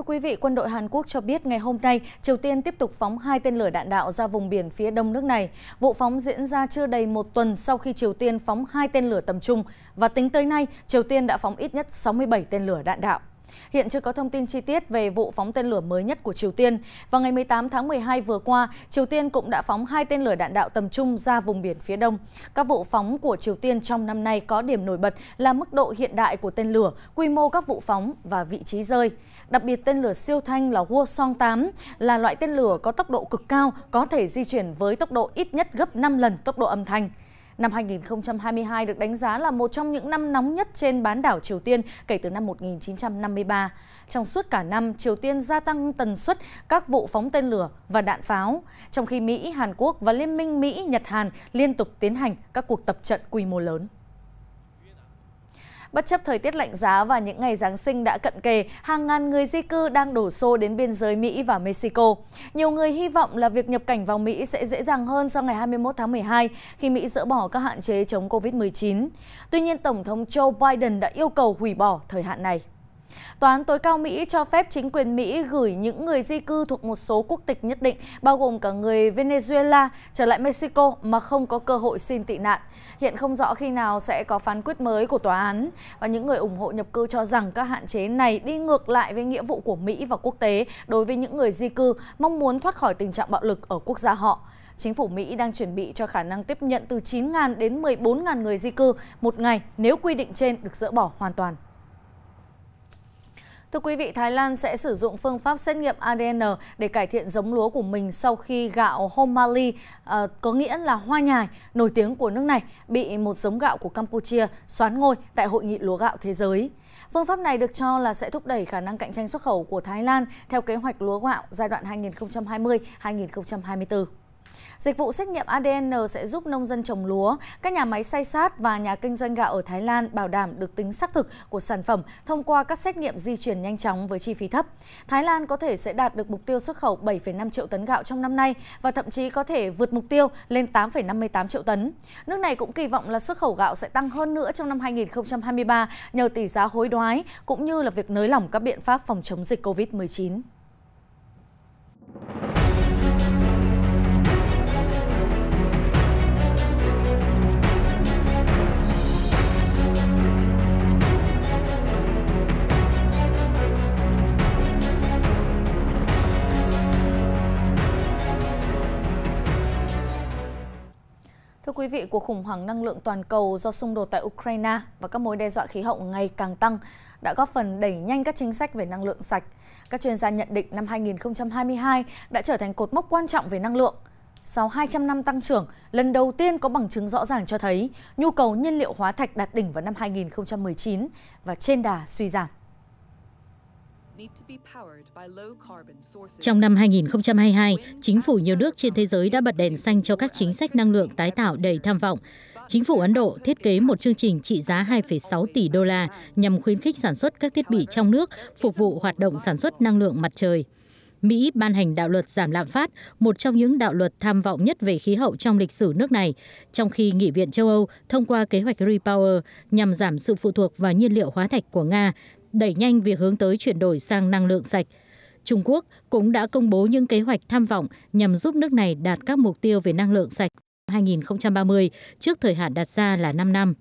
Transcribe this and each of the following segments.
Thưa quý vị, quân đội Hàn Quốc cho biết ngày hôm nay, Triều Tiên tiếp tục phóng hai tên lửa đạn đạo ra vùng biển phía đông nước này. Vụ phóng diễn ra chưa đầy một tuần sau khi Triều Tiên phóng hai tên lửa tầm trung và tính tới nay, Triều Tiên đã phóng ít nhất 67 tên lửa đạn đạo. Hiện chưa có thông tin chi tiết về vụ phóng tên lửa mới nhất của Triều Tiên. Vào ngày 18 tháng 12 vừa qua, Triều Tiên cũng đã phóng hai tên lửa đạn đạo tầm trung ra vùng biển phía đông. Các vụ phóng của Triều Tiên trong năm nay có điểm nổi bật là mức độ hiện đại của tên lửa, quy mô các vụ phóng và vị trí rơi. Đặc biệt tên lửa siêu thanh là Hwasong-8 là loại tên lửa có tốc độ cực cao, có thể di chuyển với tốc độ ít nhất gấp 5 lần tốc độ âm thanh. Năm 2022 được đánh giá là một trong những năm nóng nhất trên bán đảo Triều Tiên kể từ năm 1953. Trong suốt cả năm, Triều Tiên gia tăng tần suất các vụ phóng tên lửa và đạn pháo, trong khi Mỹ, Hàn Quốc và Liên minh Mỹ-Nhật-Hàn liên tục tiến hành các cuộc tập trận quy mô lớn. Bất chấp thời tiết lạnh giá và những ngày Giáng sinh đã cận kề, hàng ngàn người di cư đang đổ xô đến biên giới Mỹ và Mexico. Nhiều người hy vọng là việc nhập cảnh vào Mỹ sẽ dễ dàng hơn sau ngày 21 tháng 12 khi Mỹ dỡ bỏ các hạn chế chống COVID-19. Tuy nhiên, Tổng thống Joe Biden đã yêu cầu hủy bỏ thời hạn này. Tòa án tối cao Mỹ cho phép chính quyền Mỹ gửi những người di cư thuộc một số quốc tịch nhất định, bao gồm cả người Venezuela, trở lại Mexico mà không có cơ hội xin tị nạn. Hiện không rõ khi nào sẽ có phán quyết mới của tòa án và những người ủng hộ nhập cư cho rằng các hạn chế này đi ngược lại với nghĩa vụ của Mỹ và quốc tế đối với những người di cư mong muốn thoát khỏi tình trạng bạo lực ở quốc gia họ. Chính phủ Mỹ đang chuẩn bị cho khả năng tiếp nhận từ 9.000 đến 14.000 người di cư một ngày nếu quy định trên được dỡ bỏ hoàn toàn. Thưa quý vị, Thái Lan sẽ sử dụng phương pháp xét nghiệm ADN để cải thiện giống lúa của mình sau khi gạo Homali, à, có nghĩa là hoa nhài, nổi tiếng của nước này, bị một giống gạo của Campuchia xoán ngôi tại Hội nghị Lúa gạo Thế giới. Phương pháp này được cho là sẽ thúc đẩy khả năng cạnh tranh xuất khẩu của Thái Lan theo kế hoạch lúa gạo giai đoạn 2020-2024. Dịch vụ xét nghiệm ADN sẽ giúp nông dân trồng lúa, các nhà máy xay sát và nhà kinh doanh gạo ở Thái Lan bảo đảm được tính xác thực của sản phẩm thông qua các xét nghiệm di chuyển nhanh chóng với chi phí thấp. Thái Lan có thể sẽ đạt được mục tiêu xuất khẩu 7,5 triệu tấn gạo trong năm nay và thậm chí có thể vượt mục tiêu lên 8,58 triệu tấn. Nước này cũng kỳ vọng là xuất khẩu gạo sẽ tăng hơn nữa trong năm 2023 nhờ tỷ giá hối đoái cũng như là việc nới lỏng các biện pháp phòng chống dịch COVID-19. quý vị, cuộc khủng hoảng năng lượng toàn cầu do xung đột tại Ukraine và các mối đe dọa khí hậu ngày càng tăng đã góp phần đẩy nhanh các chính sách về năng lượng sạch. Các chuyên gia nhận định năm 2022 đã trở thành cột mốc quan trọng về năng lượng. Sau 200 năm tăng trưởng, lần đầu tiên có bằng chứng rõ ràng cho thấy nhu cầu nhiên liệu hóa thạch đạt đỉnh vào năm 2019 và trên đà suy giảm. Trong năm 2022, chính phủ nhiều nước trên thế giới đã bật đèn xanh cho các chính sách năng lượng tái tạo đầy tham vọng. Chính phủ Ấn Độ thiết kế một chương trình trị giá 2,6 tỷ đô la nhằm khuyến khích sản xuất các thiết bị trong nước phục vụ hoạt động sản xuất năng lượng mặt trời. Mỹ ban hành đạo luật giảm lạm phát, một trong những đạo luật tham vọng nhất về khí hậu trong lịch sử nước này, trong khi Nghị viện châu Âu thông qua kế hoạch Repower nhằm giảm sự phụ thuộc vào nhiên liệu hóa thạch của Nga đẩy nhanh việc hướng tới chuyển đổi sang năng lượng sạch. Trung Quốc cũng đã công bố những kế hoạch tham vọng nhằm giúp nước này đạt các mục tiêu về năng lượng sạch 2030 trước thời hạn đặt ra là 5 năm.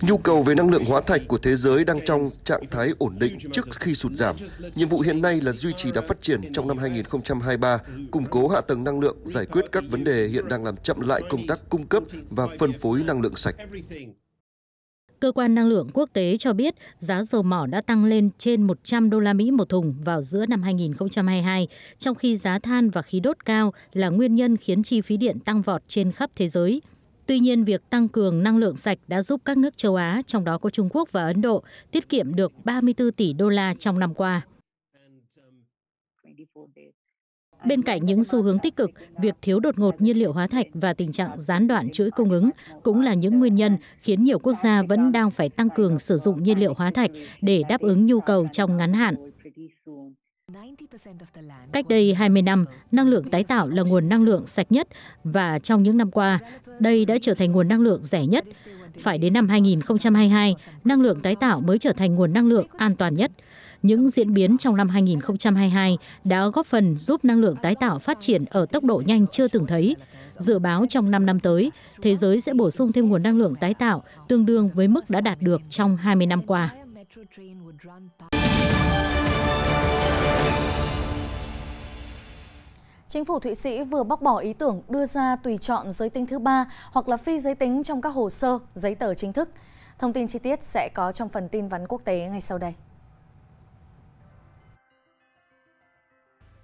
Nhu cầu về năng lượng hóa thạch của thế giới đang trong trạng thái ổn định trước khi sụt giảm. Nhiệm vụ hiện nay là duy trì đã phát triển trong năm 2023, củng cố hạ tầng năng lượng, giải quyết các vấn đề hiện đang làm chậm lại công tác cung cấp và phân phối năng lượng sạch. Cơ quan năng lượng quốc tế cho biết giá dầu mỏ đã tăng lên trên 100 đô la Mỹ một thùng vào giữa năm 2022, trong khi giá than và khí đốt cao là nguyên nhân khiến chi phí điện tăng vọt trên khắp thế giới. Tuy nhiên, việc tăng cường năng lượng sạch đã giúp các nước châu Á, trong đó có Trung Quốc và Ấn Độ, tiết kiệm được 34 tỷ đô la trong năm qua. Bên cạnh những xu hướng tích cực, việc thiếu đột ngột nhiên liệu hóa thạch và tình trạng gián đoạn chuỗi cung ứng cũng là những nguyên nhân khiến nhiều quốc gia vẫn đang phải tăng cường sử dụng nhiên liệu hóa thạch để đáp ứng nhu cầu trong ngắn hạn. Cách đây 20 năm, năng lượng tái tạo là nguồn năng lượng sạch nhất và trong những năm qua, đây đã trở thành nguồn năng lượng rẻ nhất. Phải đến năm 2022, năng lượng tái tạo mới trở thành nguồn năng lượng an toàn nhất những diễn biến trong năm 2022 đã góp phần giúp năng lượng tái tạo phát triển ở tốc độ nhanh chưa từng thấy. Dự báo trong 5 năm tới, thế giới sẽ bổ sung thêm nguồn năng lượng tái tạo tương đương với mức đã đạt được trong 20 năm qua. Chính phủ Thụy Sĩ vừa bác bỏ ý tưởng đưa ra tùy chọn giới tính thứ ba hoặc là phi giới tính trong các hồ sơ, giấy tờ chính thức. Thông tin chi tiết sẽ có trong phần tin vắn quốc tế ngay sau đây.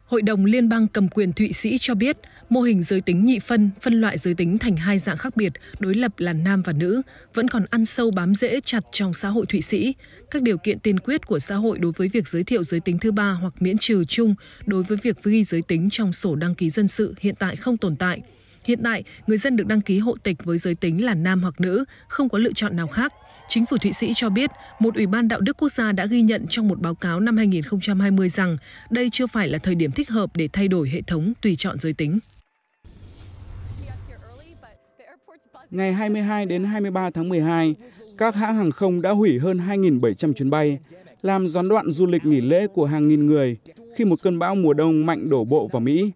Hội đồng Liên bang cầm quyền Thụy Sĩ cho biết mô hình giới tính nhị phân, phân loại giới tính thành hai dạng khác biệt, đối lập là nam và nữ, vẫn còn ăn sâu bám rễ chặt trong xã hội Thụy Sĩ. Các điều kiện tiên quyết của xã hội đối với việc giới thiệu giới tính thứ ba hoặc miễn trừ chung đối với việc ghi giới tính trong sổ đăng ký dân sự hiện tại không tồn tại. Hiện tại, người dân được đăng ký hộ tịch với giới tính là nam hoặc nữ, không có lựa chọn nào khác. Chính phủ Thụy Sĩ cho biết, một ủy ban đạo đức quốc gia đã ghi nhận trong một báo cáo năm 2020 rằng đây chưa phải là thời điểm thích hợp để thay đổi hệ thống tùy chọn giới tính. Ngày 22 đến 23 tháng 12, các hãng hàng không đã hủy hơn 2.700 chuyến bay, làm gián đoạn du lịch nghỉ lễ của hàng nghìn người khi một cơn bão mùa đông mạnh đổ bộ vào Mỹ.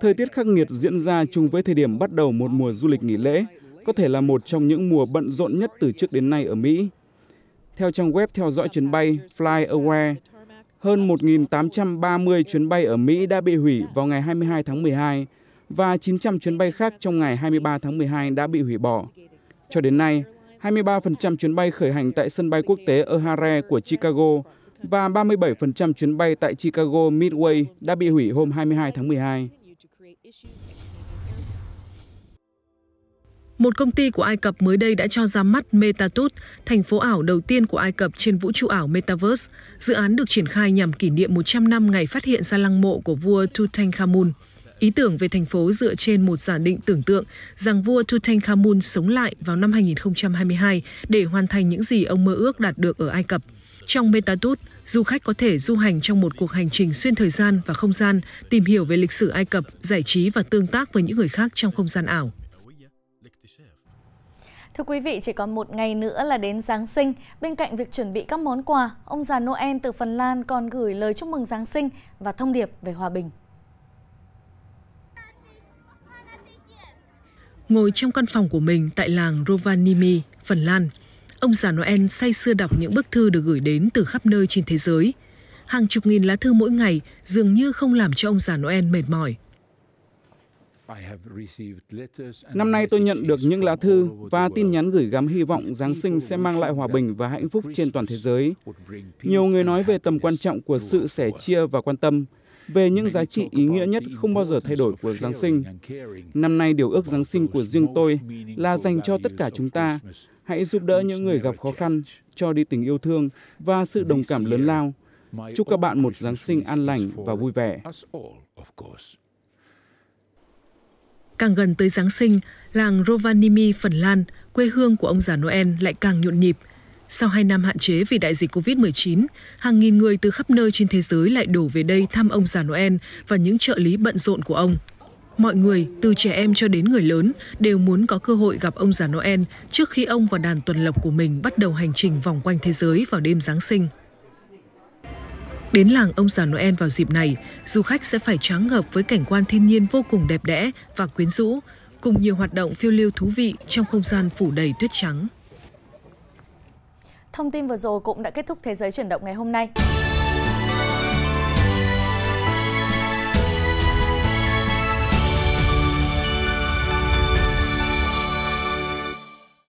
Thời tiết khắc nghiệt diễn ra chung với thời điểm bắt đầu một mùa du lịch nghỉ lễ có thể là một trong những mùa bận rộn nhất từ trước đến nay ở Mỹ. Theo trang web theo dõi chuyến bay FlyAware, hơn 1.830 chuyến bay ở Mỹ đã bị hủy vào ngày 22 tháng 12 và 900 chuyến bay khác trong ngày 23 tháng 12 đã bị hủy bỏ. Cho đến nay, 23% chuyến bay khởi hành tại sân bay quốc tế O'Hare của Chicago và 37% chuyến bay tại Chicago Midway đã bị hủy hôm 22 tháng 12. Một công ty của Ai Cập mới đây đã cho ra mắt Metatut, thành phố ảo đầu tiên của Ai Cập trên vũ trụ ảo Metaverse. Dự án được triển khai nhằm kỷ niệm 100 năm ngày phát hiện ra lăng mộ của vua Tutankhamun. Ý tưởng về thành phố dựa trên một giả định tưởng tượng rằng vua Tutankhamun sống lại vào năm 2022 để hoàn thành những gì ông mơ ước đạt được ở Ai Cập. Trong Metatut, du khách có thể du hành trong một cuộc hành trình xuyên thời gian và không gian, tìm hiểu về lịch sử Ai Cập, giải trí và tương tác với những người khác trong không gian ảo. Thưa quý vị, chỉ còn một ngày nữa là đến Giáng sinh. Bên cạnh việc chuẩn bị các món quà, ông già Noel từ Phần Lan còn gửi lời chúc mừng Giáng sinh và thông điệp về hòa bình. Ngồi trong căn phòng của mình tại làng Rovaniemi, Phần Lan, ông già Noel say sưa đọc những bức thư được gửi đến từ khắp nơi trên thế giới. Hàng chục nghìn lá thư mỗi ngày dường như không làm cho ông già Noel mệt mỏi. Năm nay tôi nhận được những lá thư và tin nhắn gửi gắm hy vọng Giáng sinh sẽ mang lại hòa bình và hạnh phúc trên toàn thế giới. Nhiều người nói về tầm quan trọng của sự sẻ chia và quan tâm, về những giá trị ý nghĩa nhất không bao giờ thay đổi của Giáng sinh. Năm nay điều ước Giáng sinh của riêng tôi là dành cho tất cả chúng ta. Hãy giúp đỡ những người gặp khó khăn, cho đi tình yêu thương và sự đồng cảm lớn lao. Chúc các bạn một Giáng sinh an lành và vui vẻ. Càng gần tới Giáng sinh, làng Rovaniemi, Phần Lan, quê hương của ông già Noel lại càng nhộn nhịp. Sau 2 năm hạn chế vì đại dịch COVID-19, hàng nghìn người từ khắp nơi trên thế giới lại đổ về đây thăm ông già Noel và những trợ lý bận rộn của ông. Mọi người, từ trẻ em cho đến người lớn, đều muốn có cơ hội gặp ông già Noel trước khi ông và đàn tuần lộc của mình bắt đầu hành trình vòng quanh thế giới vào đêm Giáng sinh. Đến làng ông già Noel vào dịp này, du khách sẽ phải tráng ngợp với cảnh quan thiên nhiên vô cùng đẹp đẽ và quyến rũ, cùng nhiều hoạt động phiêu lưu thú vị trong không gian phủ đầy tuyết trắng. Thông tin vừa rồi cũng đã kết thúc Thế giới chuyển động ngày hôm nay.